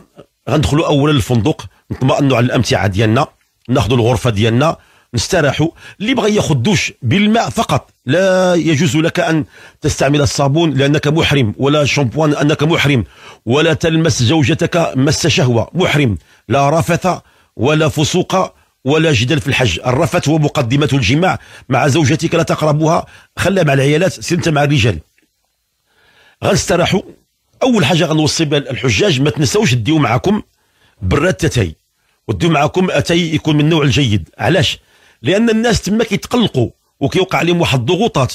غندخلوا اولا الفندق نطمئنوا على الامتعه ديالنا ناخذوا الغرفه ديالنا استراحوا اللي بغى ياخذ دوش بالماء فقط لا يجوز لك ان تستعمل الصابون لانك محرم ولا شامبوان انك محرم ولا تلمس زوجتك مس شهوه محرم لا رفث ولا فسوق ولا جدال في الحج الرفث هو مقدمه الجماع مع زوجتك لا تقربها خلى مع العيالات سير انت مع الرجال غنستراحوا اول حاجه غنوصي بها الحجاج ما تنساوش ديو معكم براد تتاي وديو معكم اتاي يكون من النوع الجيد علاش لان الناس تما كيتقلقوا وكيوقع عليهم واحد الضغوطات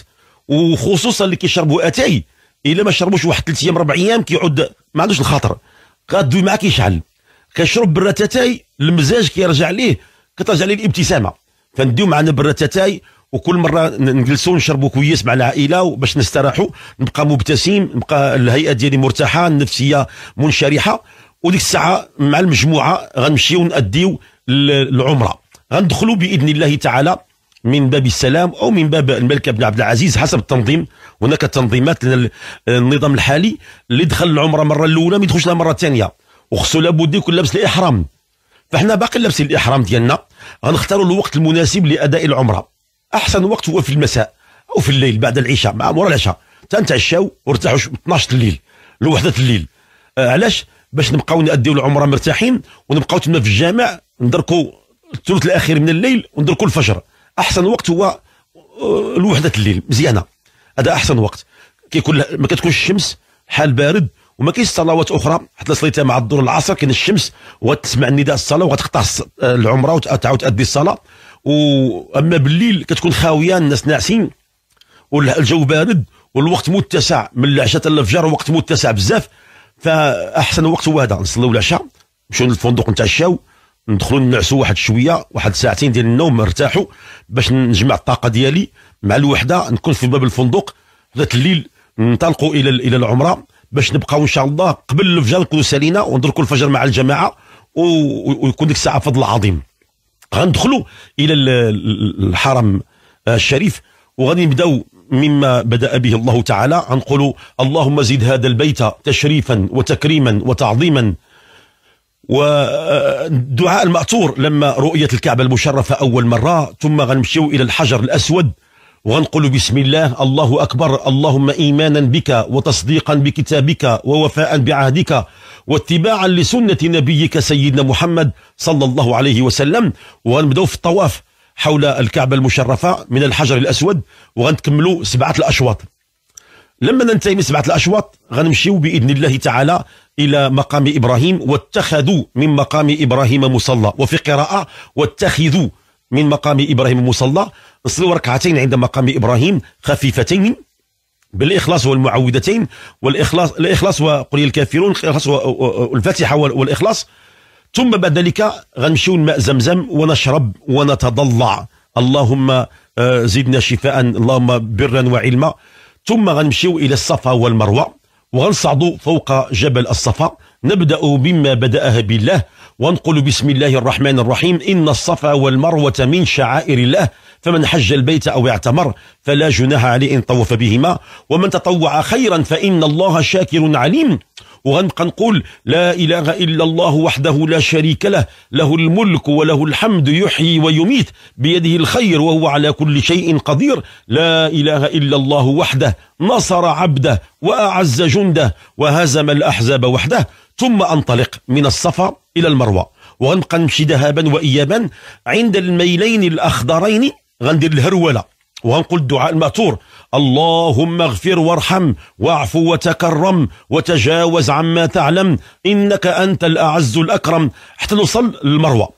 وخصوصا اللي كيشربوا اتاي الا ما شربوش واحد ثلاث ايام اربع ايام كيعود ما عندوش الخاطر كادوي معاه كيشعل كيشرب براتاتاي المزاج كيرجع ليه كترجع ليه الابتسامه فنديو معنا براتاتاي وكل مره نجلسوا نشربوا كويس مع العائله باش نستراحوا نبقى مبتسم نبقى الهيئه ديالي مرتاحه النفسيه منشرحه وديك الساعه مع المجموعه غنمشيو ناديو العمره غندخلوا باذن الله تعالى من باب السلام او من باب الملك بن عبد العزيز حسب التنظيم هناك تنظيمات النظام الحالي اللي دخل العمره المره الاولى ما يدخلش لها مره ثانيه وخصو لابد يكون لابس الاحرام فاحنا باقي لابسين الاحرام ديالنا غنختاروا الوقت المناسب لاداء العمره احسن وقت هو في المساء او في الليل بعد العشاء مع مورا العشاء تنتعشاو وارتاحوا 12 الليل لوحده الليل آه علاش باش نبقاو ناديو العمره مرتاحين ونبقاو تما في الجامع ندركوا الثلث الاخير من الليل وندركوا الفجر احسن وقت هو آه، الوحده الليل مزيانه هذا احسن وقت كيكون ما كتكونش الشمس حال بارد وما كاينش صلوات اخرى حتى صليتها مع الظهر العصر كاين الشمس وتسمع النداء الصلاه وغتقطع العمره وتعاود تادي الصلاه واما بالليل كتكون خاويه الناس ناعسين والجو بارد والوقت متسع من العشاء حتى الفجر وقت متسع بزاف فاحسن وقت هو هذا نصليو العشاء نمشيو للفندق نتعشاو ندخلوا نعسوا واحد شويه واحد ساعتين ديال النوم نرتاحوا باش نجمع الطاقه ديالي مع الوحده نكون في باب الفندق ذات الليل ننطلقوا الى الى العمره باش نبقاو ان شاء الله قبل الفجر نكونوا سالينا وندركوا الفجر مع الجماعه ويكون ديك الساعه فضل عظيم غندخلوا الى الحرم الشريف وغادي نبداو مما بدا به الله تعالى غنقولوا اللهم زد هذا البيت تشريفا وتكريما وتعظيما ودعاء المأثور لما رؤية الكعبة المشرفة أول مرة ثم غنمشيو إلى الحجر الأسود وغنقول بسم الله الله أكبر اللهم إيمانا بك وتصديقا بكتابك ووفاء بعهدك واتباعا لسنة نبيك سيدنا محمد صلى الله عليه وسلم وغنبداو في الطواف حول الكعبة المشرفة من الحجر الأسود وغنكملوا سبعة الأشواط لما ننتهي من سبعه الاشواط غنمشيو باذن الله تعالى الى مقام ابراهيم واتخذوا من مقام ابراهيم مصلى وفي قراءه واتخذوا من مقام ابراهيم مصلى نصلوا ركعتين عند مقام ابراهيم خفيفتين بالاخلاص والمعوذتين والاخلاص الاخلاص وقل الكافرون الاخلاص والفاتحه والاخلاص ثم بعد ذلك غنمشيو لماء زمزم ونشرب ونتضلع اللهم آه، زدنا شفاء اللهم برا وعلما ثم غنمشيو الى الصفا والمروه وغنصعدوا فوق جبل الصفا نبدا بما بداها بالله ونقول بسم الله الرحمن الرحيم ان الصفا والمروه من شعائر الله فمن حج البيت أو اعتمر فلا جناح عليه إن طوف بهما ومن تطوع خيرا فإن الله شاكر عليم وغنبقى نقول لا إله إلا الله وحده لا شريك له له الملك وله الحمد يحيي ويميت بيده الخير وهو على كل شيء قدير لا إله إلا الله وحده نصر عبده وأعز جنده وهزم الأحزاب وحده ثم أنطلق من الصفا إلى المروى وغنبقى نمشي ذهابا وإيابا عند الميلين الأخضرين غندير الهروله وغنقول الدعاء المأثور اللهم اغفر وارحم واعف وتكرم وتجاوز عما تعلم إنك أنت الأعز الأكرم حتى نوصل للمروة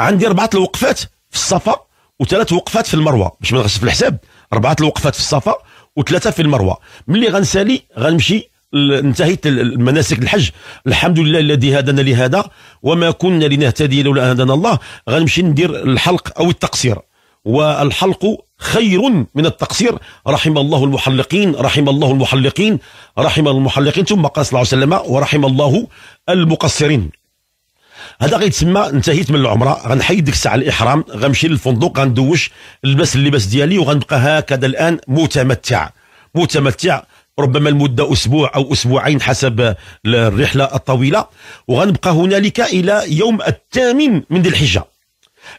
عندي أربعة الوقفات في الصفا وثلاث وقفات في المروة باش ما نغش في الحساب أربعة الوقفات في الصفا وثلاثة في المروة ملي غنسالي غنمشي انتهيت المناسك الحج الحمد لله الذي هدانا لهذا وما كنا لنهتدي لولا ان هدانا الله غنمشي ندير الحلق او التقصير والحلق خير من التقصير رحم الله المحلقين رحم الله المحلقين رحم المحلقين ثم قال صلى الله عليه وسلم ورحم الله المقصرين هذا غيتسمى انتهيت من العمره غنحيد ديك الساعه الاحرام غنمشي للفندق غندوش نلبس اللباس ديالي وغنبقى هكذا الان متمتع متمتع ربما المدة أسبوع أو أسبوعين حسب الرحلة الطويلة وغنبقى هنالك إلى يوم الثامن من ذي الحجة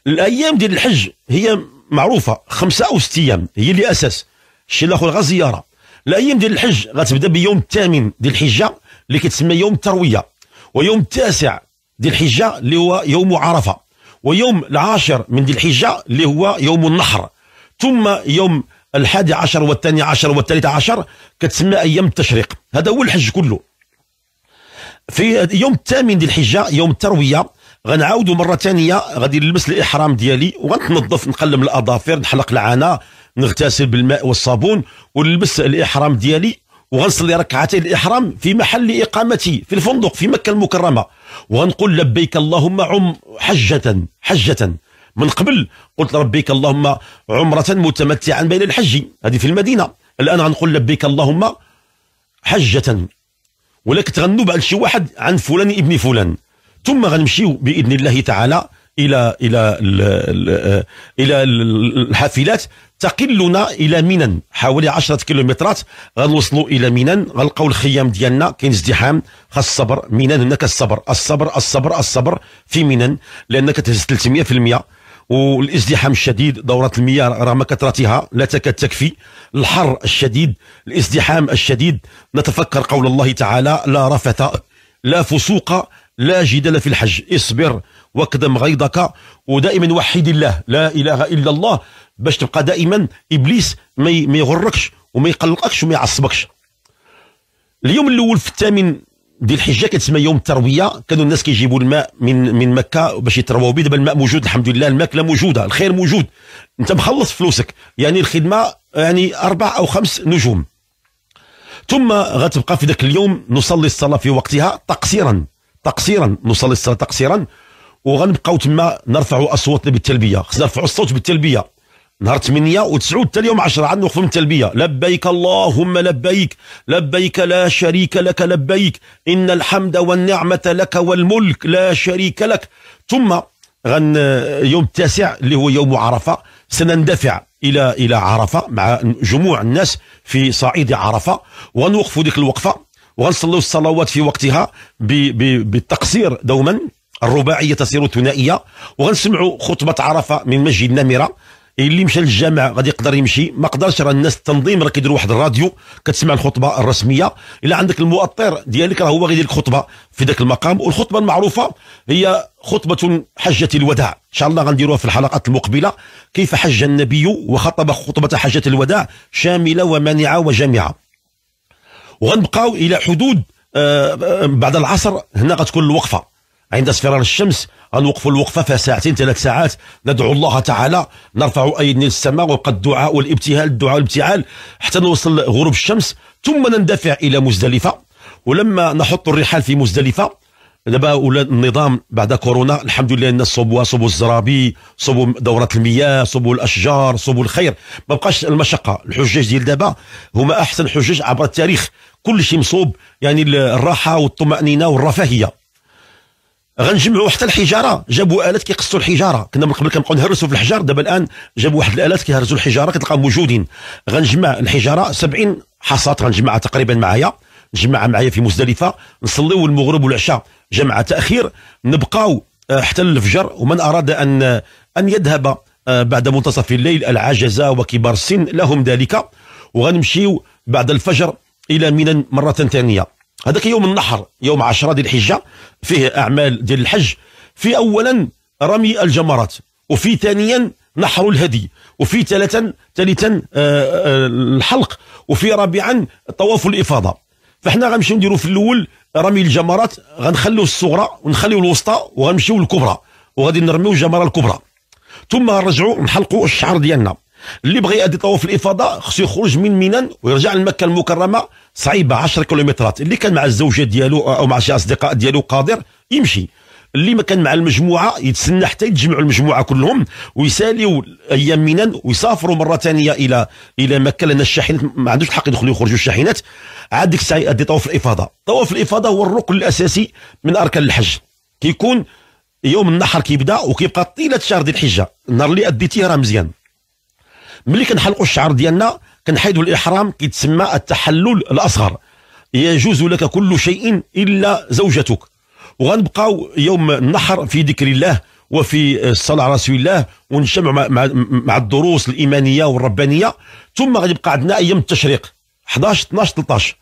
الأيام ديال الحج هي معروفه خمسه او ست ايام هي اللي اساس الشيء الاخر غير زياره الايام ديال الحج غتبدا بيوم الثامن ديال الحجه اللي كتسمى يوم الترويه ويوم التاسع ديال الحجه اللي هو يوم عرفه ويوم العاشر من ديال الحجة اللي هو يوم النحر ثم يوم الحادي عشر والثاني عشر والثالث عشر كتسمى أيام التشريق هذا هو الحج كله في يوم الثامن ديال الحجة يوم التروية غنعاودوا مره ثانيه غادي نلبس الاحرام ديالي وغنتنظف نقلم الاظافر نحلق العانه نغتسل بالماء والصابون ونلبس الاحرام ديالي وغنصلي ركعتي الاحرام في محل اقامتي في الفندق في مكه المكرمه وغنقول لبيك اللهم عم حجه حجه من قبل قلت ربيك اللهم عمره متمتعا بين الحج هذه في المدينه الان غنقول لبيك اللهم حجه ولكن تغنوا بعد شي واحد عن فلان ابن فلان ثم غنمشيو باذن الله تعالى الى الى آه، الى الحافلات تقلنا الى منن حوالي 10 كيلومترات غنوصلوا الى منن غنلقاو الخيام ديالنا كاين ازدحام خاص الصبر منن هناك الصبر الصبر الصبر الصبر في منن لانك تهز 300% والازدحام الشديد دورة المياه رغم كثرتها لا تكاد تكفي الحر الشديد الازدحام الشديد نتفكر قول الله تعالى لا رفث لا فسوق لا جدال في الحج اصبر واكدم غيظك ودائما وحد الله لا اله الا الله باش تبقى دائما ابليس ما يغركش وما يقلقكش وما يعصبكش اليوم الاول في الثامن ديال الحجه كتسمى يوم الترويه كانوا الناس كيجيبوا الماء من من مكه باش يترووا به دابا الماء موجود الحمد لله الماكله موجوده الخير موجود انت مخلص فلوسك يعني الخدمه يعني اربع او خمس نجوم ثم غتبقى في ذاك اليوم نصلي الصلاه في وقتها تقصيرا تقصيرا نوصل للصلاه تقصيرا وغنبقاو تما نرفعوا اصواتنا بالتلبيه خصنا نرفعوا الصوت بالتلبيه نهار 8 و9 حتى اليوم 10 عاد نوقفوا من التلبيه لبيك اللهم لبيك لبيك لا شريك لك لبيك ان الحمد والنعمه لك والملك لا شريك لك ثم غن يوم التاسع اللي هو يوم عرفه سنندفع الى الى عرفه مع جموع الناس في صعيد عرفه ونوقفوا ديك الوقفه وغنصليو الصلوات في وقتها بالتقصير دوما الرباعيه تصير ثنائيه وغنسمعوا خطبه عرفه من مسجد النمره اللي مشى للجامع غادي يقدر يمشي ما قدرش راه الناس التنظيم راه كيديروا واحد الراديو كتسمع الخطبه الرسميه الا عندك المؤطر ديالك راه هو غادي لك خطبه في ذاك المقام والخطبه المعروفه هي خطبه حجه الوداع ان شاء الله غنديروها في الحلقات المقبله كيف حج النبي وخطب خطبه حجه الوداع شامله ومانعه وجامعه وغنبقاو الى حدود آه، آه، بعد العصر هنا غتكون الوقفه عند اصفرار الشمس غنوقفوا الوقفه فيها ساعتين ثلاث ساعات ندعو الله تعالى نرفع ايدينا للسماء ويبقى الدعاء والابتهال الدعاء والابتهال حتى نوصل غروب الشمس ثم نندفع الى مزدلفه ولما نحط الرحال في مزدلفه دابا ولاد النظام بعد كورونا الحمد لله الناس صوبوها صوبوا الزرابي صوبوا دوره المياه صوبوا الاشجار صوبوا الخير ما بقاش المشقه الحجاج ديال دابا هما احسن حجاج عبر التاريخ كل شيء مصوب يعني الراحه والطمانينه والرفاهيه غنجمعوا حتى الحجاره جابوا الات كيقصوا الحجاره كنا من قبل كنبقاو نهرسوا في الحجار دابا الان جابوا واحد الالات كيهرسوا الحجاره كتلقاهم موجودين غنجمع الحجاره 70 حصات غنجمعها تقريبا معايا نجمعها معايا في مزدلفه نصليو المغرب والعشاء جمع تاخير نبقاو آه، حتى الفجر ومن اراد ان ان يذهب آه، بعد منتصف الليل العجزة وكبار السن لهم ذلك وغنمشيو بعد الفجر الى منى مره ثانيه هذاك يوم النحر يوم 10 ذي الحجه فيه اعمال ديال الحج في اولا رمي الجمرات وفي ثانيا نحر الهدي وفي ثالثا ثالثا آه، الحلق وفي رابعا طواف الافاضه فاحنا غنمشيو نديرو في الاول رمي الجمرات غنخليو الصغرى ونخليو الوسطى وغنمشيو للكبرى وغادي نرميو الجمره الكبرى ثم نرجعوا نحلقوا الشعر ديالنا اللي بغى يأدي طواف الافاضه خصو يخرج من منن ويرجع لمكه المكرمه صعيبه 10 كيلومترات اللي كان مع الزوجه ديالو او مع شي اصدقاء ديالو قادر يمشي اللي ما كان مع المجموعه يتسنى حتى يتجمعوا المجموعه كلهم ويساليوا ايام منن ويسافروا مره ثانيه الى الى مكه لان الشاحنات ما عندوش الحق يدخلوا يخرجوا الشاحنات عاد ديك الساعه يؤدي طواف الافاضه طواف الافاضه هو الركن الاساسي من اركان الحج كيكون يوم النحر كيبدا وكيبقى طيله شهر ديال الحجه النهار اللي اديتيه راه مزيان ملي كنحلقوا الشعر ديالنا كنحيدوا الاحرام كيتسمى التحلل الاصغر يجوز لك كل شيء الا زوجتك وغنبقاو يوم النحر في ذكر الله وفي الصلاه على رسول الله ونجتمع مع, مع, مع الدروس الايمانيه والربانيه ثم غادي يبقى عندنا ايام التشريق 11 12 13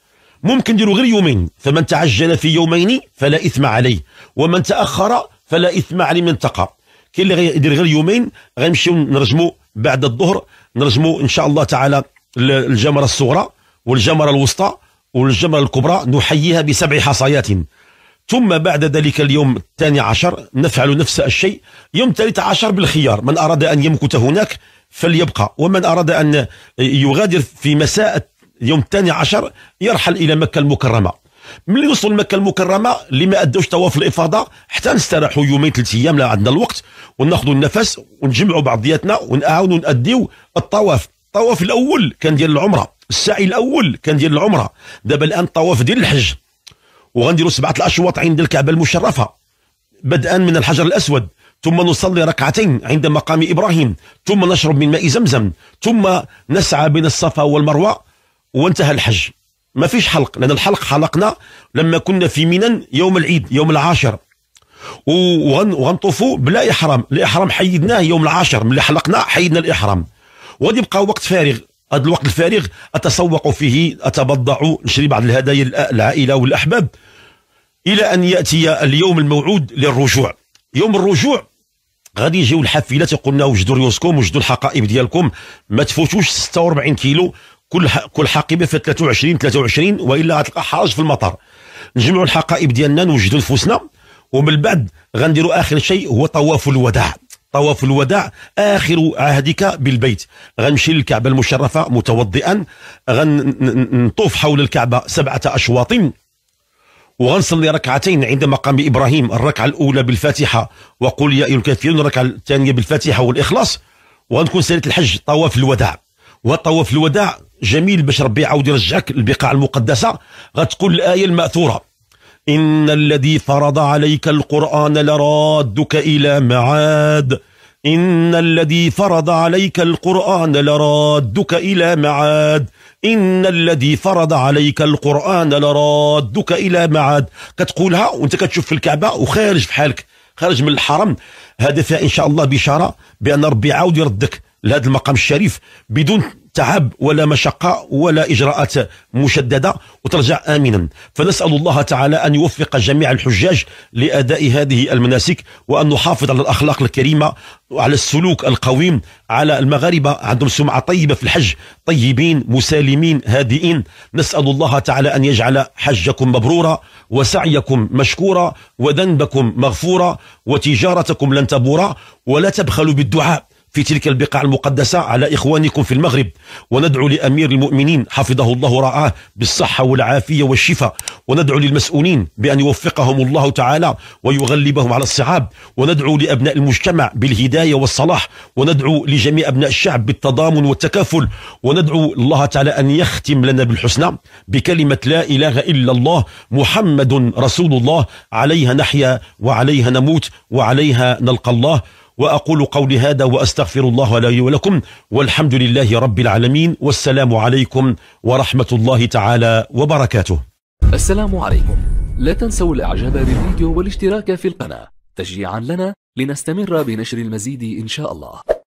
ممكن نديروا غير يومين فمن تعجل في يومين فلا إثم عليه ومن تأخر فلا إثم عليه من تقى كاين اللي غيدير غير يومين غنمشيو نرجموا بعد الظهر نرجموا ان شاء الله تعالى الجمره الصغرى والجمره الوسطى والجمره الكبرى نحييها بسبع حصيات ثم بعد ذلك اليوم الثاني عشر نفعل نفس الشيء يوم الثالث عشر بالخيار من أراد أن يمكث هناك فليبقى ومن أراد أن يغادر في مساء اليوم الثاني عشر يرحل الى مكه المكرمه ملي وصلوا لمكه المكرمه اللي ما ادوش طواف الافاضه حتى نستراحوا يومين ثلاث ايام لا عندنا الوقت وناخذوا النفس ونجمعوا بعضياتنا ونعاونوا ناديو الطواف الطواف الاول كان ديال العمره السعي الاول كان ديال العمره دابا الان الطواف ديال الحج وغنديروا سبعه الاشواط عند الكعبه المشرفه بدءا من الحجر الاسود ثم نصلي ركعتين عند مقام ابراهيم ثم نشرب من ماء زمزم ثم نسعى بين الصفا والمروه وانتهى الحج ما فيش حلق لأن الحلق حلقنا لما كنا في منى يوم العيد يوم العاشر وغنطوفوا بلا إحرام الإحرام حيدناه يوم العاشر ملي حلقنا حيدنا الإحرام وغادي يبقى وقت فارغ هذا الوقت الفارغ أتسوق فيه أتبضع نشري بعض الهدايا العائلة والأحباب إلى أن يأتي اليوم الموعود للرجوع يوم الرجوع غادي يجيو الحافلات يقولنا وجدوا ريوسكم وجدوا الحقائب ديالكم ما تفوتوش 46 كيلو كل كل حقيبه في 23 23 والا غتلقى حرج في المطار نجمعوا الحقائب ديالنا نوجدوا نفوسنا ومن بعد غنديروا اخر شيء هو طواف الوداع طواف الوداع اخر عهدك بالبيت غنمشي للكعبه المشرفه متوضئا غنطوف حول الكعبه سبعه اشواط وغنصلي ركعتين عند مقام ابراهيم الركعه الاولى بالفاتحه وقل يا ايها الكافرون الركعه الثانيه بالفاتحه والاخلاص وغنكون سيره الحج طواف الوداع وطواف الوداع جميل باش ربي يعاود يرجعك للبقاع المقدسه غتقول الايه الماثوره ان الذي فرض عليك القران لرادك الى معاد ان الذي فرض عليك القران لرادك الى معاد ان الذي فرض عليك القران لرادك الى معاد كتقولها وانت كتشوف في الكعبه وخارج في حالك خارج من الحرم هذا فيها ان شاء الله بشاره بان ربي يعاود يردك لهذا المقام الشريف بدون تعب ولا مشقة ولا إجراءات مشددة وترجع آمنا فنسأل الله تعالى أن يوفق جميع الحجاج لأداء هذه المناسك وأن نحافظ على الأخلاق الكريمة وعلى السلوك القويم على المغاربة عندهم سمعة طيبة في الحج طيبين مسالمين هادئين نسأل الله تعالى أن يجعل حجكم مبرورا وسعيكم مشكورا وذنبكم مغفورا وتجارتكم لن تبورا ولا تبخلوا بالدعاء في تلك البقاع المقدسة على إخوانكم في المغرب وندعو لأمير المؤمنين حفظه الله ورعاه بالصحة والعافية والشفاء وندعو للمسؤولين بأن يوفقهم الله تعالى ويغلبهم على الصعاب وندعو لأبناء المجتمع بالهداية والصلاح وندعو لجميع أبناء الشعب بالتضامن والتكافل وندعو الله تعالى أن يختم لنا بالحسنى بكلمة لا إله إلا الله محمد رسول الله عليها نحيا وعليها نموت وعليها نلقى الله وأقول قولي هذا وأستغفر الله لي ولكم والحمد لله رب العالمين والسلام عليكم ورحمة الله تعالى وبركاته السلام عليكم لا تنسوا الإعجاب بالفيديو والاشتراك في القناة تشجيعا لنا لنستمر بنشر المزيد إن شاء الله